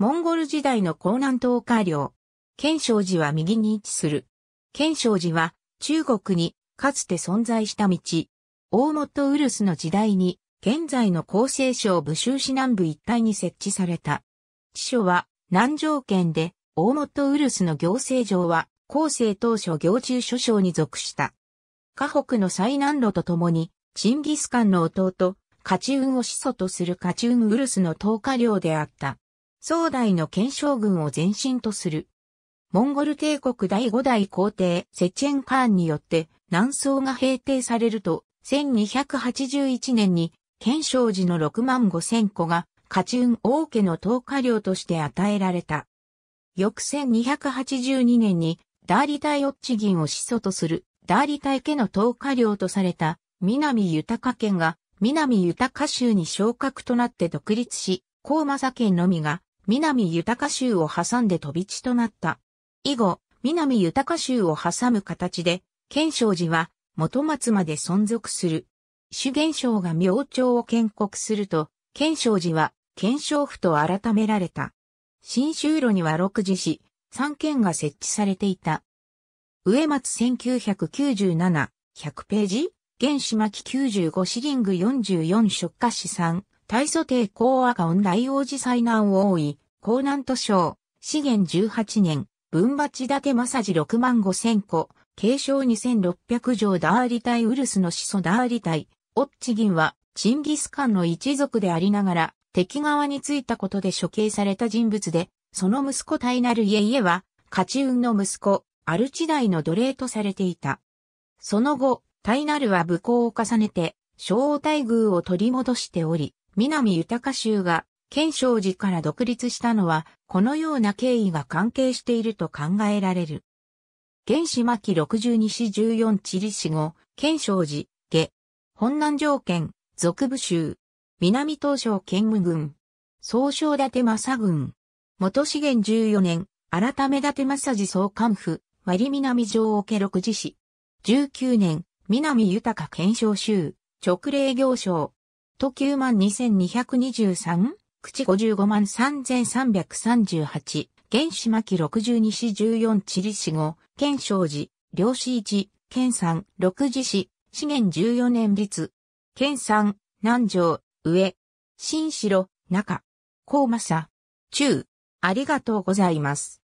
モンゴル時代の江南東下領。県正寺は右に位置する。県正寺は中国にかつて存在した道。大本ウルスの時代に現在の厚生省武州市南部一帯に設置された。地所は南条県で大本ウルスの行政上は厚生当初行中諸省に属した。河北の最南路とともにチンギスカンの弟、カチウンを始祖とするカチウンウルスの東下領であった。壮代の憲章軍を前身とする。モンゴル帝国第五代皇帝セチェンカーンによって南宋が平定されると、1281年に憲章寺の6万5千個が家中王家の投下料として与えられた。翌1282年にダーリタイオッチ銀を始祖とするダーリタイ家の投下料とされた南豊県が南豊州に昇格となって独立し、高政県のみが南豊州を挟んで飛び地となった。以後、南豊州を挟む形で、県章寺は元松まで存続する。主元正が明朝を建国すると、県章寺は県章府と改められた。新州路には六寺市、三県が設置されていた。植松1997、100ページ原始巻95シリング44出荷資産、大祖帝公赤音大王子災難を王い、江南都省、資源18年、文鉢立正治6万5千個、継承2600条ダーリタイウルスの始祖ダーリタイ、オッチギンは、チンギスカンの一族でありながら、敵側についたことで処刑された人物で、その息子タイナルイエイエは、カチウンの息子、アルチダイの奴隷とされていた。その後、タイナルは武功を重ねて、小王待遇を取り戻しており、南豊州が県章寺から独立したのは、このような経緯が関係していると考えられる。原始末六62市14地理市後、県章寺、下、本南条件、俗部州、南東省県務軍、総称立政軍、元資源14年、改め立政寺総監府、割南城、桶六次市、19年、南豊県証州、直令行商。都9万2223、口55万3338、原始巻62市14地理市5、県商寺、漁師1、県産6次市、資源14年立。県産、南城、上、新城、中、高政。中。ありがとうございます。